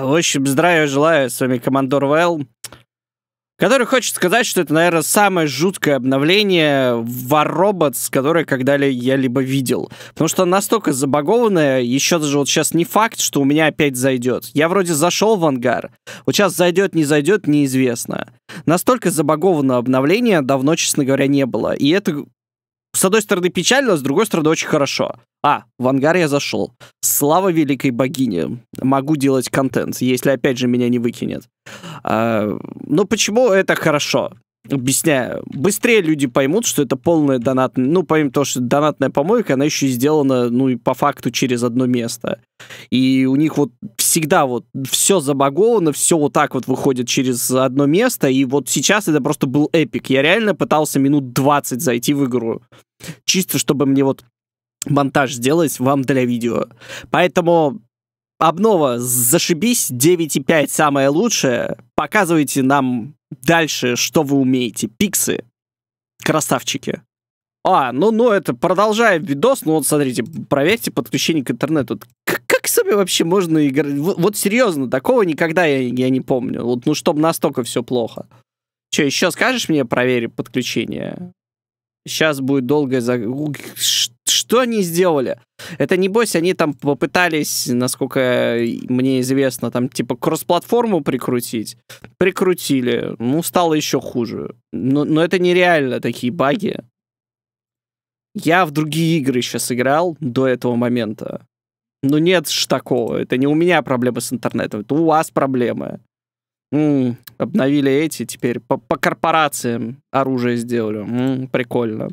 В общем, здравия желаю, с вами Командор Вэлл, который хочет сказать, что это, наверное, самое жуткое обновление War Robots, которое когда-либо я видел. Потому что настолько забагованное, еще даже вот сейчас не факт, что у меня опять зайдет. Я вроде зашел в ангар, вот сейчас зайдет, не зайдет, неизвестно. Настолько забагованного обновления давно, честно говоря, не было. И это с одной стороны печально, с другой стороны очень хорошо. А, в ангар я зашел. Слава великой богине. Могу делать контент, если опять же меня не выкинет. А, ну почему это хорошо? объясняю, быстрее люди поймут, что это полная донатная, ну, помимо того, что донатная помойка, она еще сделана, ну, и по факту через одно место. И у них вот всегда вот все забаговано, все вот так вот выходит через одно место, и вот сейчас это просто был эпик. Я реально пытался минут 20 зайти в игру, чисто чтобы мне вот монтаж сделать вам для видео. Поэтому обнова зашибись, 9.5 самое лучшее. Показывайте нам Дальше, что вы умеете? Пиксы. Красавчики. А, ну, ну, это продолжаем видос, ну вот смотрите, проверьте подключение к интернету. как с вами вообще можно играть? Вот, вот серьезно, такого никогда я, я не помню. Вот, ну, чтобы настолько все плохо. Че, еще скажешь мне, провери подключение? Сейчас будет долгое... Заг... Что они сделали? Это небось, они там попытались, насколько мне известно, там типа кросс-платформу прикрутить. Прикрутили. Ну, стало еще хуже. Но, но это нереально, такие баги. Я в другие игры сейчас играл до этого момента. Ну нет ж такого. Это не у меня проблемы с интернетом, это у вас проблемы. М-м, обновили эти, теперь по, корпорациям оружие сделали. М-м, прикольно.